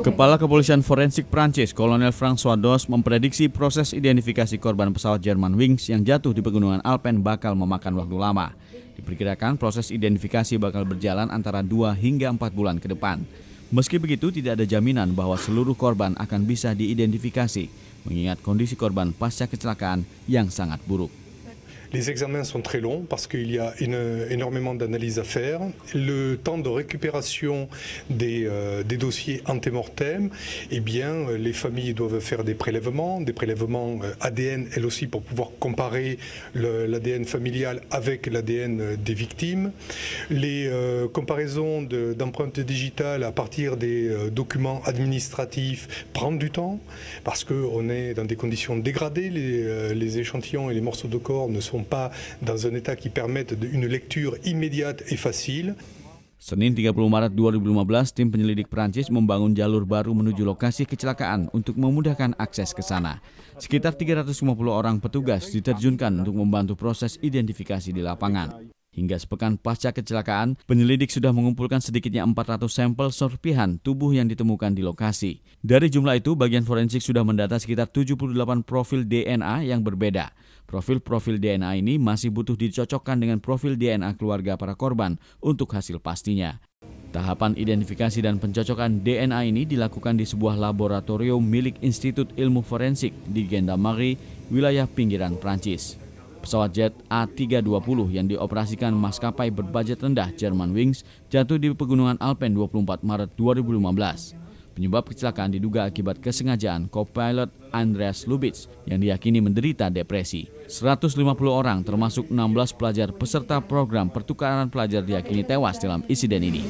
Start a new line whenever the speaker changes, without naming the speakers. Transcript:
Kepala
Kepolisian Forensik Prancis, Kolonel François Dos, memprediksi proses identifikasi korban pesawat German Wings yang jatuh di pegunungan Alpen bakal memakan waktu lama. Diperkirakan proses identifikasi bakal berjalan antara 2 hingga 4 bulan ke depan. Meski begitu, tidak ada jaminan bahwa seluruh korban akan bisa diidentifikasi, mengingat kondisi korban pasca kecelakaan yang sangat buruk.
Les examens sont très longs parce qu'il y a énormément d'analyses à faire. Le temps de récupération des, euh, dossiers antémortem, eh bien, les familles doivent faire des prélèvements, des prélèvements euh, ADN, elles aussi, pour pouvoir comparer l'ADN familial avec l'ADN euh, des victimes. Les comparaisons d'empreintes digitales à partir des documents administratifs prennent du temps parce qu'on est dans des conditions dégradées. Les, les échantillons et les morceaux de corps ne sont pas dans un état qui permette une lecture
immédiate et facile. Senin 30 Maret 2015, tim penyelidik Prancis membangun jalur baru menuju lokasi kecelakaan untuk memudahkan akses ke sana. Sekitar 350 orang petugas diterjunkan untuk membantu proses identifikasi di lapangan. Hingga sepekan pasca kecelakaan, penyelidik sudah mengumpulkan sedikitnya 400 sampel serpihan tubuh yang ditemukan di lokasi. Dari jumlah itu, bagian forensik sudah mendata sekitar 78 profil DNA yang berbeda. Profil-profil DNA ini masih butuh dicocokkan dengan profil DNA keluarga para korban untuk hasil pastinya. Tahapan identifikasi dan pencocokan DNA ini dilakukan di sebuah laboratorium milik Institut Ilmu Forensik di Gendamari, wilayah pinggiran Prancis. Pesawat jet A320 yang dioperasikan maskapai berbudget rendah German Wings jatuh di pegunungan Alpen 24 Maret 2015. Penyebab kecelakaan diduga akibat kesengajaan co-pilot Andreas Lubitz yang diyakini menderita depresi. 150 orang termasuk 16 pelajar peserta program pertukaran pelajar diyakini tewas dalam insiden ini.